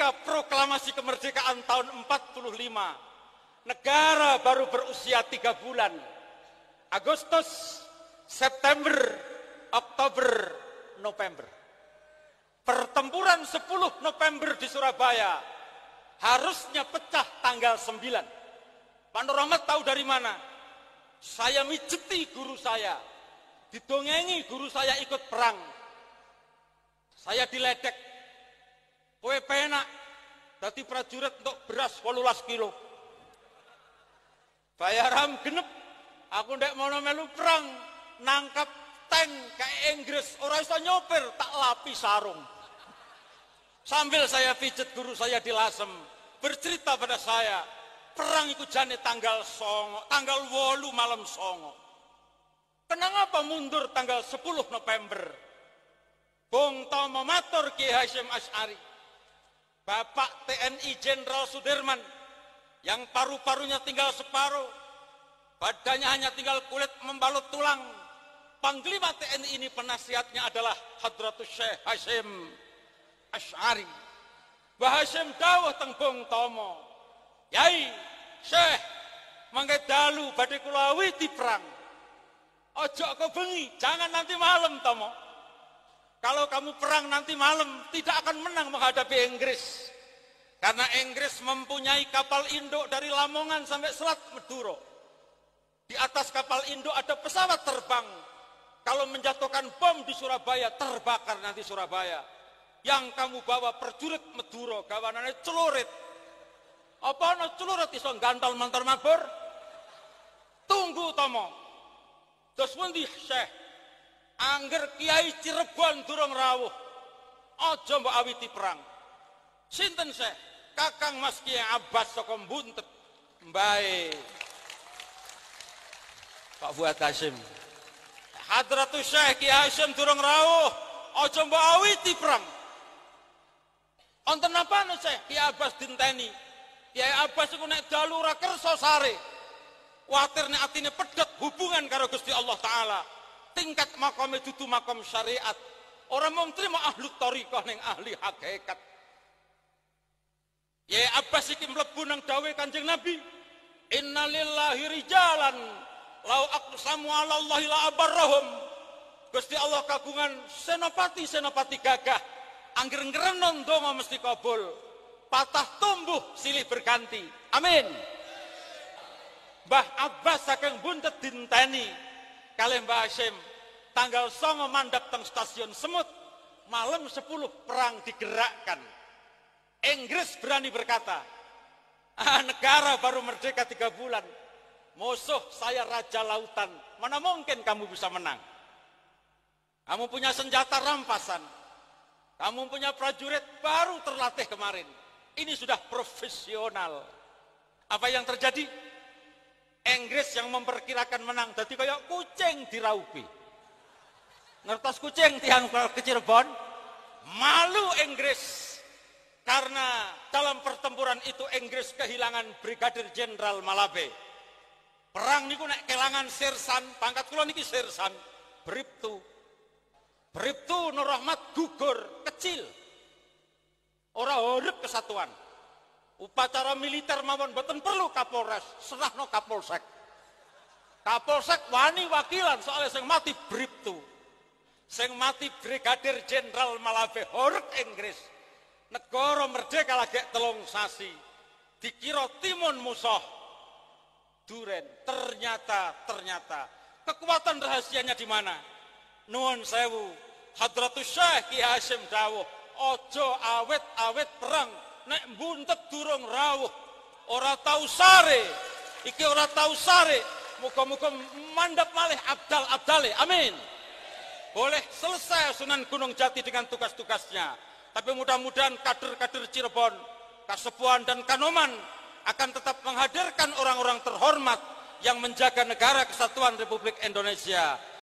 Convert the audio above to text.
ketika proklamasi kemerdekaan tahun 45, negara baru berusia tiga bulan. Agustus, September, Oktober, November. Pertempuran 10 November di Surabaya harusnya pecah tanggal 9. Panorama tahu dari mana? Saya mijeti guru saya. Didongengi guru saya ikut perang. Saya diledek Kowe penak dadi prajurit untuk beras 18 kilo. Bayaram genep. Aku ndak mau melu perang, nangkap tank kayak Inggris, orang itu nyopir, tak lapis sarung. Sambil saya pijet guru saya di Lasem, bercerita pada saya, perang itu jane tanggal songo, tanggal wolu malam songo. Kenapa mundur tanggal 10 November? Bung Tomo matur Ki Hasyim Asy'ari. Bapak TNI Jenderal Sudirman yang paru-parunya tinggal separuh, badannya hanya tinggal kulit membalut tulang. Panglima TNI ini penasihatnya adalah Hadratus Syekh Hashim Ash'ari. Bahasim Dawah tengkung Tomo. Yai Syekh mangke dalu kulawi di perang. Ojo bengi, jangan nanti malam Tomo. Kalau kamu perang nanti malam, tidak akan menang menghadapi Inggris. Karena Inggris mempunyai kapal induk dari Lamongan sampai Selat Meduro. Di atas kapal induk ada pesawat terbang. Kalau menjatuhkan bom di Surabaya, terbakar nanti Surabaya. Yang kamu bawa perjurit Meduro, kawanannya celurit. Apa no celurit iso gantal mantar mabur? Tunggu tomo. Terus pun di Syekh, Angger Kiai Cirebon durung rawuh. Aja mbok awiti perang. Sinten se? Kakang Mas Kiai Abbas saka Buntet. Mbae. Pak Fuad Hasim. Hadratus Syekh Kiai Hasim durung rawuh. Aja mbok awiti perang. Onten apa nih saya, Kiai Abbas dinteni. Kiai Abbas iku nek dalu ora kersa sare. Kuwatir nek atine pedhet hubungan karo Gusti Allah taala tingkat makam tu makam syariat orang mau terima ahli tarikah neng ahli hakikat ya Abbas iki lebu neng dawe kanjeng Nabi innalillahi rijalan lau aku ala Allah la abarrahum Gusti Allah kagungan senopati senopati gagah angger ngerenon donga mesti kabul patah tumbuh silih berganti amin bah Abbas saking buntet dinteni Kalian Mbak Hashim, tanggal songo mandap teng stasiun Semut, malam 10 perang digerakkan. Inggris berani berkata, ah, negara baru merdeka tiga bulan, musuh saya raja lautan, mana mungkin kamu bisa menang? Kamu punya senjata rampasan, kamu punya prajurit baru terlatih kemarin. Ini sudah profesional. Apa yang terjadi? Inggris yang memperkirakan menang jadi kayak kucing diraupi ngertos kucing tiang ke Cirebon malu Inggris karena dalam pertempuran itu Inggris kehilangan Brigadir Jenderal Malabe perang niku nek kelangan sirsan pangkat kula niki sirsan bribtu bribtu Nur Rahmat gugur kecil ora urip kesatuan upacara militer mawon beten perlu Kapolres, no Kapolsek. Kapolsek wani wakilan soalnya sing mati bribtu. Sing mati Brigadir Jenderal Malave Horek Inggris. Negara merdeka lagi telung sasi. Dikira timun musuh. Duren, ternyata ternyata kekuatan rahasianya di mana? Nuwun sewu, Hadratus Syekh Ki Hashim Dawuh, ojo awet-awet perang nek buntet durung rawuh ora tau sare iki ora tau sare muka-muka mandap malih abdal abdale amin boleh selesai Sunan Gunung Jati dengan tugas-tugasnya tapi mudah-mudahan kader-kader Cirebon Kasepuan dan Kanoman akan tetap menghadirkan orang-orang terhormat yang menjaga negara kesatuan Republik Indonesia